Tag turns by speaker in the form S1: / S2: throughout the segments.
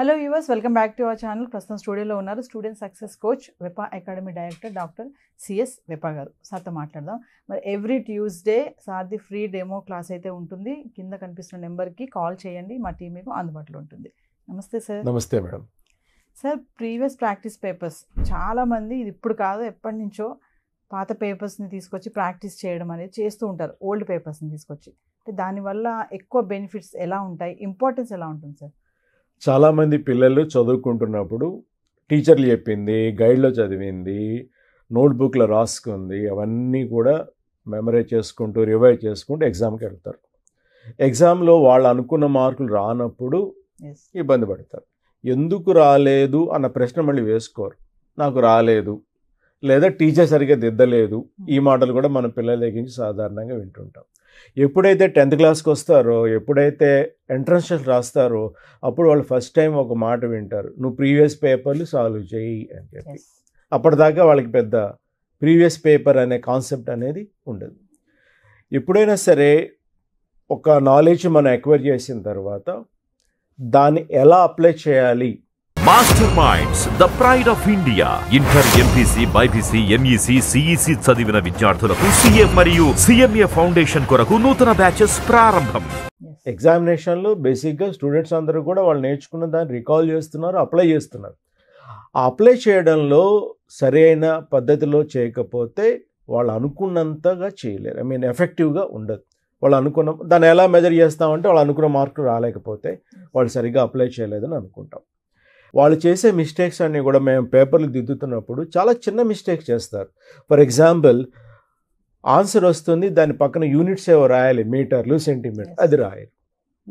S1: Hello viewers welcome back to our channel ప్రస్తుతం స్టూడియోలో ఉన్నారు student success coach Vepa academy director doctor CS Vepa గారు సార్తో మాట్లాడదాం మరి ఎవ్రీ ట్యూస్డే సార్ది ఫ్రీ డెమో క్లాస్ అయితే ఉంటుంది కింద కనిపిస్తున్న నెంబర్కి కాల్ చేయండి మా టీం మీకు అందుబాటులో ఉంటుంది నమస్తే సార్ నమస్తే madam sir previous practice papers చాలామంది ఇది ఇప్పుడు కాదు ఎప్పటి నుంచో పాత పేపర్స్ని తీసుకొచ్చి ప్రాక్టీస్ చేయడం అనేది చేస్తూ ఉంటారు ఓల్డ్ పేపర్స్ని తీసుకొచ్చి అంటే దానివల్ల ఎక్కువ బెనిఫిట్స్ ఎలా ఉంటాయి ఇంపార్టెన్స్ ఎలా ఉంటుంది సార్
S2: చాలామంది పిల్లలు చదువుకుంటున్నప్పుడు టీచర్లు చెప్పింది గైడ్లో చదివింది నోట్బుక్లో రాసుకుంది అవన్నీ కూడా మెమరైజ్ చేసుకుంటూ రివైజ్ చేసుకుంటూ ఎగ్జామ్కి వెళ్తారు ఎగ్జామ్లో వాళ్ళు అనుకున్న మార్కులు రానప్పుడు ఇబ్బంది పడతారు ఎందుకు రాలేదు అన్న ప్రశ్న మళ్ళీ వేసుకోరు నాకు రాలేదు లేదా టీచర్ సరిగ్గా దిద్దలేదు ఈ hmm. మాటలు కూడా మన పిల్లల దగ్గర నుంచి సాధారణంగా వింటుంటాం ఎప్పుడైతే టెన్త్ క్లాస్కి వస్తారో ఎప్పుడైతే ఎంట్రన్స్ రాస్తారో అప్పుడు వాళ్ళు ఫస్ట్ టైం ఒక మాట వింటారు నువ్వు ప్రీవియస్ పేపర్లు సాల్వ్ చేయి అని చెప్పి అప్పటిదాకా వాళ్ళకి పెద్ద ప్రీవియస్ పేపర్ అనే కాన్సెప్ట్ అనేది ఉండదు ఎప్పుడైనా సరే ఒక నాలెడ్జ్ మనం ఎక్వైర్ చేసిన తర్వాత దాన్ని ఎలా అప్లై చేయాలి master minds the pride of India inter MPC BiPC MEC CEC చదివిన విద్యార్థులకు సిఎం మరియు సిఎంఏ ఫౌండేషన్ కొరకు నూతన బ్యాచెస్ ప్రారంభం ఎగ్జామినేషన్లో బేసిక్గా స్టూడెంట్స్ అందరూ కూడా వాళ్ళు నేర్చుకున్న దాన్ని రికాల్ చేస్తున్నారు అప్లై చేస్తున్నారు అప్లై చేయడంలో సరైన పద్ధతిలో చేయకపోతే వాళ్ళు అనుకున్నంతగా చేయలేరు ఐ మీన్ ఎఫెక్టివ్గా ఉండదు వాళ్ళు అనుకున్న దాన్ని ఎలా మెజర్ చేస్తామంటే వాళ్ళు అనుకున్న మార్కులు రాలేకపోతే వాళ్ళు సరిగ్గా అప్లై చేయలేదని అనుకుంటాం వాళ్ళు చేసే మిస్టేక్స్ అన్నీ కూడా మేము పేపర్లు దిద్దుతున్నప్పుడు చాలా చిన్న మిస్టేక్ చేస్తారు ఫర్ ఎగ్జాంపుల్ ఆన్సర్ వస్తుంది దాని పక్కన యూనిట్స్ ఏవో రాయాలి మీటర్లు సెంటీమీటర్ అది రాయాలి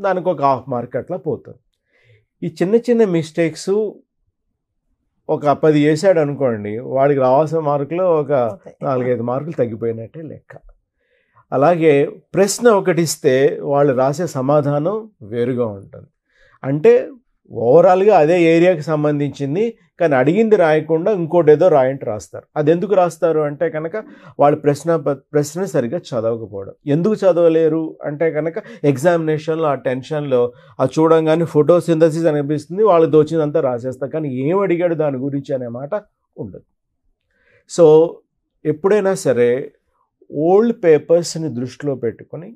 S2: దానికి ఒక హాఫ్ మార్క్ అట్లా పోతుంది ఈ చిన్న చిన్న మిస్టేక్స్ ఒక పది వేసాడు అనుకోండి వాడికి రావాల్సిన మార్కులు ఒక నాలుగైదు మార్కులు తగ్గిపోయినట్టే లెక్క అలాగే ప్రశ్న ఒకటి ఇస్తే వాళ్ళు రాసే సమాధానం వేరుగా ఉంటుంది అంటే ఓవరాల్గా అదే ఏరియాకి సంబంధించింది కానీ అడిగింది రాయకుండా ఇంకోటి ఏదో రాయంటి రాస్తారు అది ఎందుకు రాస్తారు అంటే కనుక వాళ్ళు ప్రశ్న ప్రశ్న సరిగ్గా చదవకపోవడం ఎందుకు చదవలేరు అంటే కనుక ఎగ్జామినేషన్లో ఆ టెన్షన్లో ఆ చూడంగానే ఫోటో సింథసిస్ అనిపిస్తుంది వాళ్ళు దోచిందంతా రాసేస్తారు కానీ ఏం అడిగాడు దాని గురించి అనే మాట ఉండదు సో ఎప్పుడైనా సరే ఓల్డ్ పేపర్స్ని దృష్టిలో పెట్టుకొని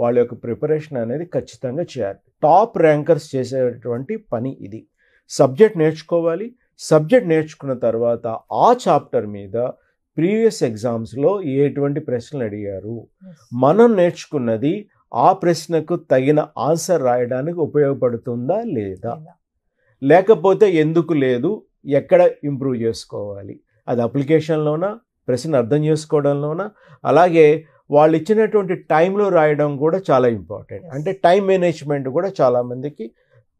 S2: వాళ్ళ యొక్క ప్రిపరేషన్ అనేది ఖచ్చితంగా చేయాలి టాప్ ర్యాంకర్స్ చేసేటువంటి పని ఇది సబ్జెక్ట్ నేర్చుకోవాలి సబ్జెక్ట్ నేర్చుకున్న తర్వాత ఆ చాప్టర్ మీద ప్రీవియస్ ఎగ్జామ్స్లో ఎటువంటి ప్రశ్నలు అడిగారు మనం నేర్చుకున్నది ఆ ప్రశ్నకు తగిన ఆన్సర్ రాయడానికి ఉపయోగపడుతుందా లేదా లేకపోతే ఎందుకు లేదు ఎక్కడ ఇంప్రూవ్ చేసుకోవాలి అది అప్లికేషన్లోనా ప్రశ్న అర్థం చేసుకోవడంలోనా అలాగే వాళ్ళు ఇచ్చినటువంటి టైంలో రాయడం కూడా చాలా ఇంపార్టెంట్ అంటే టైం మేనేజ్మెంట్ కూడా చాలామందికి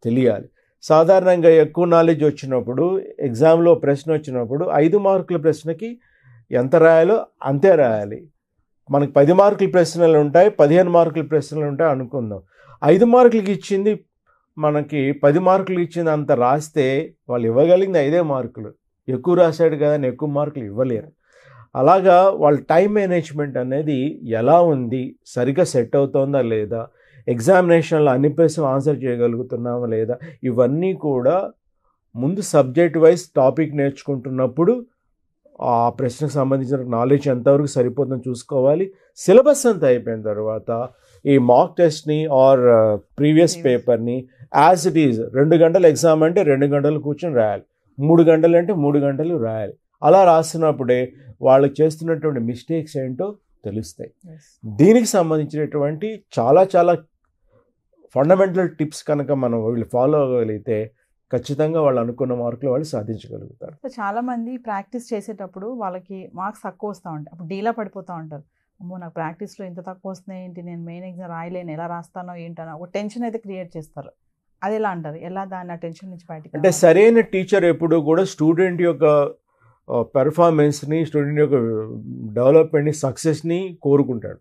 S2: తెలియాలి సాధారణంగా ఎక్కువ నాలెడ్జ్ వచ్చినప్పుడు ఎగ్జామ్లో ప్రశ్న వచ్చినప్పుడు ఐదు మార్కుల ప్రశ్నకి ఎంత రాయాలో అంతే రాయాలి మనకి పది మార్కుల ప్రశ్నలు ఉంటాయి పదిహేను మార్కుల ప్రశ్నలు ఉంటాయి అనుకుందాం ఐదు మార్కులకి ఇచ్చింది మనకి పది మార్కులు ఇచ్చింది అంత రాస్తే వాళ్ళు ఇవ్వగలిగింది ఐదే మార్కులు ఎక్కువ రాశాడు కదా ఎక్కువ మార్కులు ఇవ్వలేరు అలాగా వాళ్ళ టైం మేనేజ్మెంట్ అనేది ఎలా ఉంది సరిగ్గా సెట్ అవుతోందా లేదా ఎగ్జామినేషన్లో అన్ని ప్రశ్నలు ఆన్సర్ చేయగలుగుతున్నామా లేదా ఇవన్నీ కూడా ముందు సబ్జెక్ట్ వైజ్ టాపిక్ నేర్చుకుంటున్నప్పుడు ఆ ప్రశ్నకు సంబంధించిన నాలెడ్జ్ ఎంతవరకు సరిపోతుందో చూసుకోవాలి సిలబస్ అంతా అయిపోయిన తర్వాత ఈ మాక్ టెస్ట్ని ఆర్ ప్రీవియస్ పేపర్ని యాజ్ ఇట్ ఈజ్ రెండు గంటలు ఎగ్జామ్ అంటే రెండు గంటలు కూర్చొని రాయాలి మూడు గంటలు అంటే మూడు గంటలు రాయాలి అలా రాస్తున్నప్పుడే వాళ్ళు చేస్తున్నటువంటి మిస్టేక్స్ ఏంటో తెలుస్తాయి దీనికి సంబంధించినటువంటి చాలా చాలా ఫండమెంటల్ టిప్స్ కనుక మనం వీళ్ళు ఫాలో అవ్వగలిగితే ఖచ్చితంగా వాళ్ళు అనుకున్న మార్కులు వాళ్ళు
S1: సాధించగలుగుతారు చాలామంది ప్రాక్టీస్ చేసేటప్పుడు వాళ్ళకి మార్క్స్ తక్కువ వస్తూ ఉంటాయి అప్పుడు డీలా పడిపోతూ ఉంటారు అమ్మో నాకు ప్రాక్టీస్లో ఇంత తక్కువ వస్తున్నాయి ఏంటి నేను మెయిన్ ఎగ్జామ్ రాయలేను ఎలా రాస్తానో ఏంటనో ఒక టెన్షన్ అయితే క్రియేట్ చేస్తారు అది ఎలా అంటారు ఎలా దాన్ని ఆ టెన్షన్ నుంచి బయటకు అంటే
S2: సరైన టీచర్ ఎప్పుడు కూడా స్టూడెంట్ యొక్క పెర్ఫార్మెన్స్ని స్టూడెంట్ యొక్క డెవలప్మెంట్ని సక్సెస్ని కోరుకుంటాడు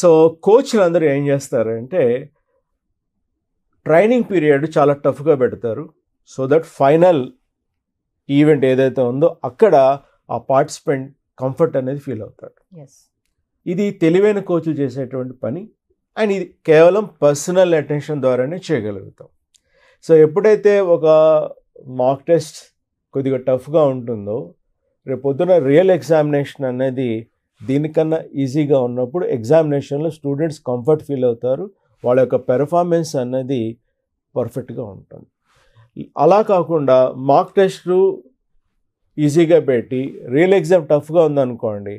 S2: సో కోచ్లు అందరూ ఏం చేస్తారంటే ట్రైనింగ్ పీరియడ్ చాలా టఫ్గా పెడతారు సో దట్ ఫైనల్ ఈవెంట్ ఏదైతే ఉందో అక్కడ ఆ పార్టిసిపెంట్ కంఫర్ట్ అనేది ఫీల్ అవుతాడు ఇది తెలివైన కోచ్లు చేసేటువంటి పని అండ్ ఇది కేవలం పర్సనల్ అటెన్షన్ ద్వారానే చేయగలుగుతాం సో ఎప్పుడైతే ఒక మాక్ టెస్ట్ కొద్దిగా టఫ్గా ఉంటుందో రేపు పొద్దున రియల్ ఎగ్జామినేషన్ అనేది దీనికన్నా ఈజీగా ఉన్నప్పుడు ఎగ్జామినేషన్లో స్టూడెంట్స్ కంఫర్ట్ ఫీల్ అవుతారు వాళ్ళ యొక్క పెర్ఫార్మెన్స్ అనేది పర్ఫెక్ట్గా ఉంటుంది అలా కాకుండా మార్క్ టెస్ట్లు ఈజీగా పెట్టి రియల్ ఎగ్జామ్ టఫ్గా ఉందనుకోండి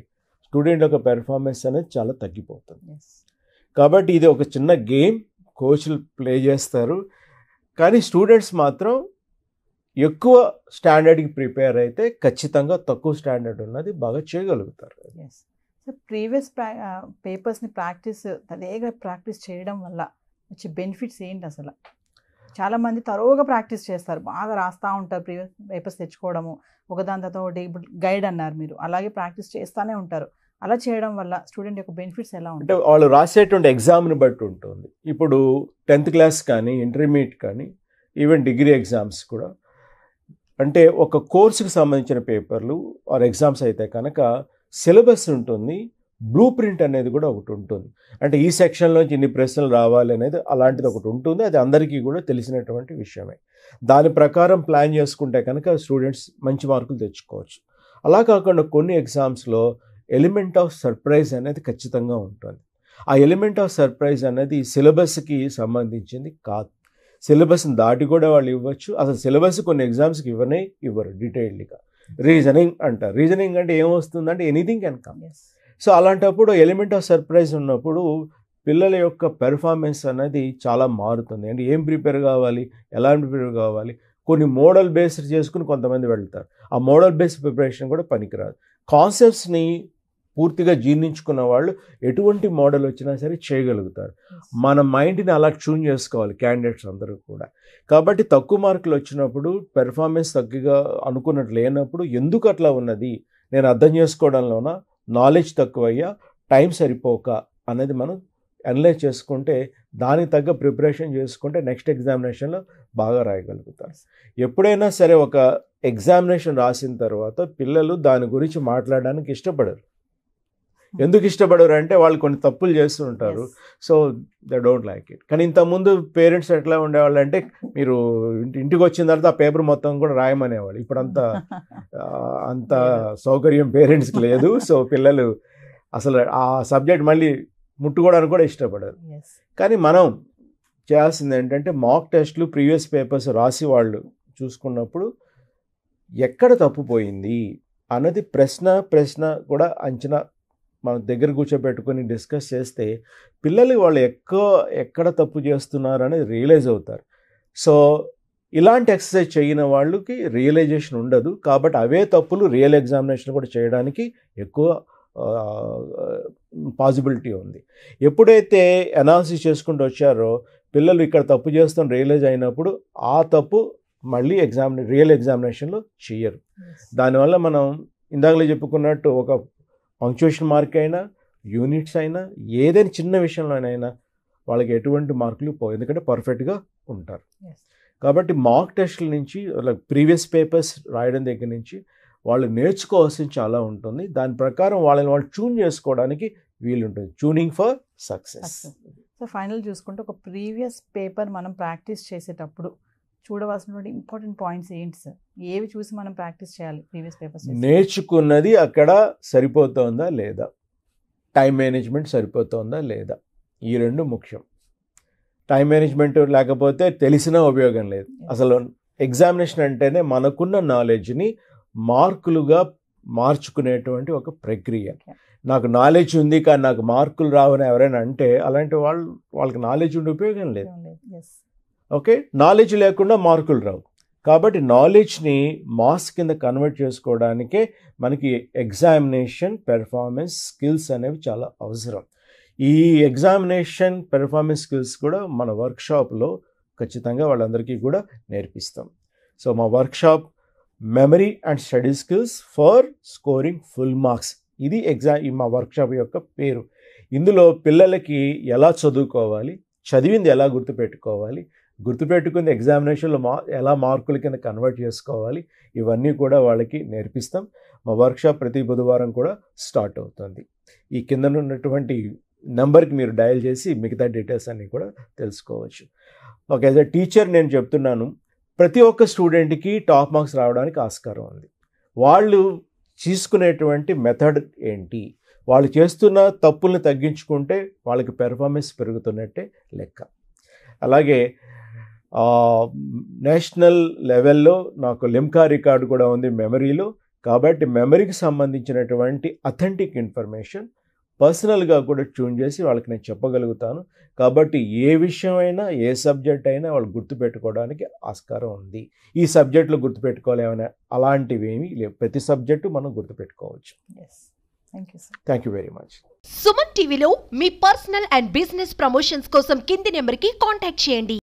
S2: స్టూడెంట్ యొక్క పెర్ఫార్మెన్స్ అనేది చాలా తగ్గిపోతుంది కాబట్టి ఇది ఒక చిన్న గేమ్ కోచ్లు ప్లే చేస్తారు కానీ స్టూడెంట్స్ మాత్రం ఎక్కువ స్టాండర్డ్కి ప్రిపేర్ అయితే ఖచ్చితంగా తక్కువ స్టాండర్డ్ ఉన్నది బాగా చేయగలుగుతారు
S1: సో ప్రీవియస్ ప్రా పేపర్స్ని ప్రాక్టీస్ తదేగా ప్రాక్టీస్ చేయడం వల్ల వచ్చే బెనిఫిట్స్ ఏంటి అసలు చాలామంది తరువుగా ప్రాక్టీస్ చేస్తారు బాగా రాస్తూ ఉంటారు ప్రీవియస్ పేపర్స్ తెచ్చుకోవడము ఒకదాని తర్వాత ఒకటి గైడ్ అన్నారు మీరు అలాగే ప్రాక్టీస్ చేస్తూనే ఉంటారు అలా చేయడం వల్ల స్టూడెంట్ యొక్క బెనిఫిట్స్ ఎలా ఉంటాయి అంటే
S2: వాళ్ళు రాసేటువంటి ఎగ్జామ్ని బట్టి ఉంటుంది ఇప్పుడు టెన్త్ క్లాస్ కానీ ఇంటర్మీడియట్ కానీ ఈవెన్ డిగ్రీ ఎగ్జామ్స్ కూడా అంటే ఒక కోర్సుకు సంబంధించిన పేపర్లు ఆర్ ఎగ్జామ్స్ అయితే కనుక సిలబస్ ఉంటుంది బ్లూ ప్రింట్ అనేది కూడా ఒకటి ఉంటుంది అంటే ఈ సెక్షన్లోంచి ఇన్ని ప్రశ్నలు రావాలి అనేది అలాంటిది ఒకటి ఉంటుంది అది అందరికీ కూడా తెలిసినటువంటి విషయమే దాని ప్రకారం ప్లాన్ చేసుకుంటే కనుక స్టూడెంట్స్ మంచి మార్కులు తెచ్చుకోవచ్చు అలా కాకుండా కొన్ని ఎగ్జామ్స్లో ఎలిమెంట్ ఆఫ్ సర్ప్రైజ్ అనేది ఖచ్చితంగా ఉంటుంది ఆ ఎలిమెంట్ ఆఫ్ సర్ప్రైజ్ అనేది సిలబస్కి సంబంధించింది కాదు సిలబస్ని దాటి కూడా వాళ్ళు ఇవ్వచ్చు అసలు సిలబస్ కొన్ని ఎగ్జామ్స్కి ఇవ్వనే ఇవ్వరు డీటెయిల్డ్గా రీజనింగ్ అంటారు రీజనింగ్ అంటే అంటే ఎనీథింగ్ కెన్ కమ్ సో అలాంటప్పుడు ఎలిమెంట్ ఆఫ్ సర్ప్రైజ్ ఉన్నప్పుడు పిల్లల యొక్క పెర్ఫార్మెన్స్ అనేది చాలా మారుతుంది అంటే ఏం ప్రిపేర్ కావాలి ఎలాంటి ప్రిపేర్ కావాలి కొన్ని మోడల్ బేస్డ్ చేసుకుని కొంతమంది వెళ్తారు ఆ మోడల్ బేస్డ్ ప్రిపరేషన్ కూడా పనికిరాదు కాన్సెప్ట్స్ని పూర్తిగా జీర్ణించుకున్న వాళ్ళు ఎటువంటి మోడల్ వచ్చినా సరే చేయగలుగుతారు మన మైండ్ని అలా ట్యూన్ చేసుకోవాలి క్యాండిడేట్స్ అందరూ కూడా కాబట్టి తక్కువ మార్కులు వచ్చినప్పుడు పెర్ఫార్మెన్స్ తగ్గిగా అనుకున్నట్టు లేనప్పుడు ఎందుకు అట్లా ఉన్నది నేను అర్థం చేసుకోవడంలోన నాలెడ్జ్ తక్కువయ్యా టైం సరిపోక అనేది మనం అనలైజ్ చేసుకుంటే దానికి తగ్గ ప్రిపరేషన్ చేసుకుంటే నెక్స్ట్ ఎగ్జామినేషన్లో బాగా రాయగలుగుతారు ఎప్పుడైనా సరే ఒక ఎగ్జామినేషన్ రాసిన తర్వాత పిల్లలు దాని గురించి మాట్లాడడానికి ఇష్టపడరు Hmm. ఎందుకు ఇష్టపడరు అంటే వాళ్ళు కొన్ని తప్పులు చేస్తూ ఉంటారు so the don't like it కానీ ఇంతకుముందు పేరెంట్స్ ఎట్లా ఉండేవాళ్ళు అంటే మీరు ఇంటికి వచ్చిన తర్వాత ఆ పేపర్ మొత్తం కూడా రాయమనేవాళ్ళు ఇప్పుడు అంత అంత సౌకర్యం పేరెంట్స్కి లేదు సో పిల్లలు అసలు ఆ సబ్జెక్ట్ మళ్ళీ ముట్టుకోవడానికి కూడా ఇష్టపడరు కానీ మనం చేయాల్సింది ఏంటంటే మాక్ టెస్ట్లు ప్రీవియస్ పేపర్స్ రాసి వాళ్ళు చూసుకున్నప్పుడు ఎక్కడ తప్పు పోయింది అన్నది ప్రశ్న ప్రశ్న కూడా అంచనా మనం దగ్గర కూర్చోబెట్టుకొని డిస్కస్ చేస్తే పిల్లలు వాళ్ళు ఎక్కువ ఎక్కడ తప్పు చేస్తున్నారు అనేది రియలైజ్ అవుతారు సో ఇలాంటి ఎక్సర్సైజ్ చేయని వాళ్ళకి రియలైజేషన్ ఉండదు కాబట్టి అవే తప్పులు రియల్ ఎగ్జామినేషన్ కూడా చేయడానికి ఎక్కువ పాసిబిలిటీ ఉంది ఎప్పుడైతే అనాలిసిస్ చేసుకుంటూ వచ్చారో పిల్లలు ఇక్కడ తప్పు చేస్తాం రియలైజ్ అయినప్పుడు ఆ తప్పు మళ్ళీ ఎగ్జామినే రియల్ ఎగ్జామినేషన్లో చేయరు దానివల్ల మనం ఇందాకలే చెప్పుకున్నట్టు ఒక పంక్చువేషన్ మార్క్ అయినా యూనిట్స్ అయినా ఏదైనా చిన్న విషయంలోనైనా వాళ్ళకి ఎటువంటి మార్కులు పోవు ఎందుకంటే పర్ఫెక్ట్గా ఉంటారు కాబట్టి మార్క్ టెస్ట్ల నుంచి ప్రీవియస్ పేపర్స్ రాయడం దగ్గర నుంచి వాళ్ళు నేర్చుకోవాల్సింది చాలా ఉంటుంది దాని ప్రకారం వాళ్ళని వాళ్ళు చూన్ చేసుకోవడానికి వీలుంటుంది tuning for success
S1: so final చూసుకుంటే ఒక ప్రీవియస్ పేపర్ మనం ప్రాక్టీస్ చేసేటప్పుడు చూడవలసినటువంటి ఇంపార్టెంట్ పాయింట్స్ ఏంటి సార్ ఏవి చూసి మనం ప్రాక్టీస్ చేయాలి ప్రీవియస్ పేపర్స్
S2: నేర్చుకున్నది అక్కడ సరిపోతుందా లేదా టైం మేనేజ్మెంట్ సరిపోతుందా లేదా ఈ రెండు ముఖ్యం టైం మేనేజ్మెంట్ లేకపోతే తెలిసినా ఉపయోగం లేదు అసలు ఎగ్జామినేషన్ అంటేనే మనకున్న నాలెడ్జ్ని మార్కులుగా మార్చుకునేటువంటి ఒక ప్రక్రియ నాకు నాలెడ్జ్ ఉంది కానీ నాకు మార్కులు రావని ఎవరైనా అంటే అలాంటి వాళ్ళు వాళ్ళకి నాలెడ్జ్ ఉండే ఉపయోగం లేదు ఓకే నాలెడ్జ్ లేకుండా మార్కులు రావు కాబట్టి నాలెడ్జ్ని మాస్ కింద కన్వర్ట్ చేసుకోవడానికే మనకి ఎగ్జామినేషన్ పెర్ఫార్మెన్స్ స్కిల్స్ అనేవి చాలా అవసరం ఈ ఎగ్జామినేషన్ పెర్ఫార్మెన్స్ స్కిల్స్ కూడా మన వర్క్షాప్లో ఖచ్చితంగా వాళ్ళందరికీ కూడా నేర్పిస్తాం సో మా workshop memory and study skills for scoring full marks ఇది ఎగ్జామ్ మా వర్క్షాప్ యొక్క పేరు ఇందులో పిల్లలకి ఎలా చదువుకోవాలి చదివింది ఎలా గుర్తుపెట్టుకోవాలి గుర్తుపెట్టుకుంది ఎగ్జామినేషన్లో మా ఎలా మార్కుల కింద కన్వర్ట్ చేసుకోవాలి ఇవన్నీ కూడా వాళ్ళకి నేర్పిస్తాం మా వర్క్షాప్ ప్రతి బుధవారం కూడా స్టార్ట్ అవుతుంది ఈ కింద ఉన్నటువంటి నెంబర్కి మీరు డయల్ చేసి మిగతా డీటెయిల్స్ అన్నీ కూడా తెలుసుకోవచ్చు ఒక యాజ్ అ టీచర్ నేను చెప్తున్నాను ప్రతి ఒక్క స్టూడెంట్కి టాప్ మార్క్స్ రావడానికి ఆస్కారం ఉంది వాళ్ళు తీసుకునేటువంటి మెథడ్ ఏంటి వాళ్ళు చేస్తున్న తప్పుల్ని తగ్గించుకుంటే వాళ్ళకి పెర్ఫార్మెన్స్ పెరుగుతున్నట్టే లెక్క అలాగే నేషనల్ లెవెల్లో నాకు లిమ్కా రికార్డు కూడా ఉంది మెమరీలో కాబట్టి మెమరీకి సంబంధించినటువంటి అథెంటిక్ ఇన్ఫర్మేషన్ పర్సనల్గా కూడా ట్యూన్ చేసి వాళ్ళకి నేను చెప్పగలుగుతాను కాబట్టి ఏ విషయమైనా ఏ సబ్జెక్ట్ అయినా వాళ్ళు గుర్తుపెట్టుకోవడానికి ఆస్కారం ఉంది ఈ సబ్జెక్టులు గుర్తుపెట్టుకోవాలి ఏమైనా అలాంటివి ఏమీ లేవు ప్రతి సబ్జెక్టు మనం గుర్తుపెట్టుకోవచ్చు thank you very
S1: much Suman టీవీలో మీ పర్సనల్ అండ్ బిజినెస్ ప్రమోషన్స్ కోసం కింది నెంబర్కి కాంటాక్ట్ చేయండి